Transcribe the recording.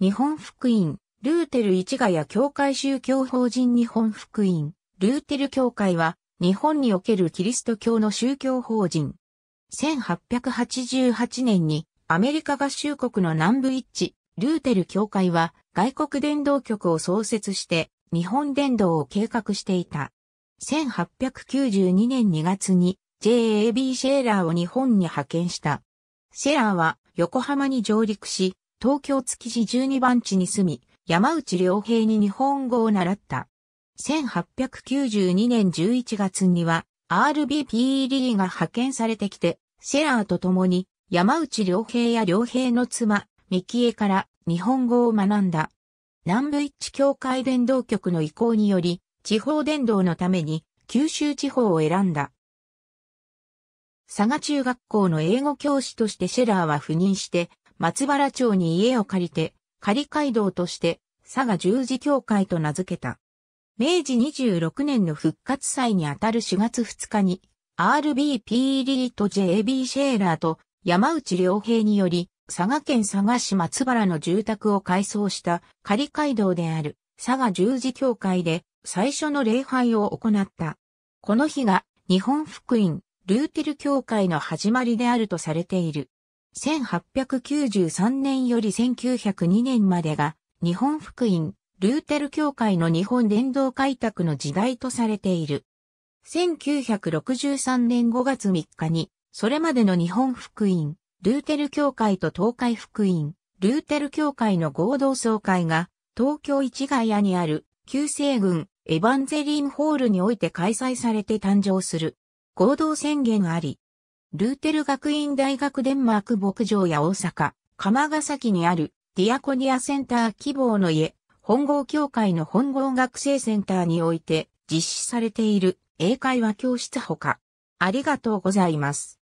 日本福音、ルーテル市ヶ谷教会宗教法人日本福音、ルーテル教会は、日本におけるキリスト教の宗教法人。1888年に、アメリカ合衆国の南部一致、ルーテル教会は、外国伝道局を創設して、日本伝道を計画していた。1892年2月に、JAB シェーラーを日本に派遣した。シェラーは、横浜に上陸し、東京築地12番地に住み、山内良平に日本語を習った。1892年11月には RBPE リーが派遣されてきて、シェラーと共に山内良平や良平の妻、三木江から日本語を学んだ。南部一致協会伝道局の意向により、地方伝道のために九州地方を選んだ。佐賀中学校の英語教師としてシェラーは赴任して、松原町に家を借りて、仮街道として佐賀十字教会と名付けた。明治26年の復活祭にあたる4月2日に、RBP リーと JB シェーラーと山内良平により、佐賀県佐賀市松原の住宅を改装した仮街道である佐賀十字教会で最初の礼拝を行った。この日が日本福音ルーテル教会の始まりであるとされている。1893年より1902年までが日本福音、ルーテル教会の日本伝道開拓の時代とされている。1963年5月3日に、それまでの日本福音、ルーテル教会と東海福音、ルーテル教会の合同総会が、東京市外屋にある旧西軍エヴァンゼリンホールにおいて開催されて誕生する合同宣言あり、ルーテル学院大学デンマーク牧場や大阪、釜ヶ崎にあるディアコニアセンター希望の家、本郷協会の本郷学生センターにおいて実施されている英会話教室ほか、ありがとうございます。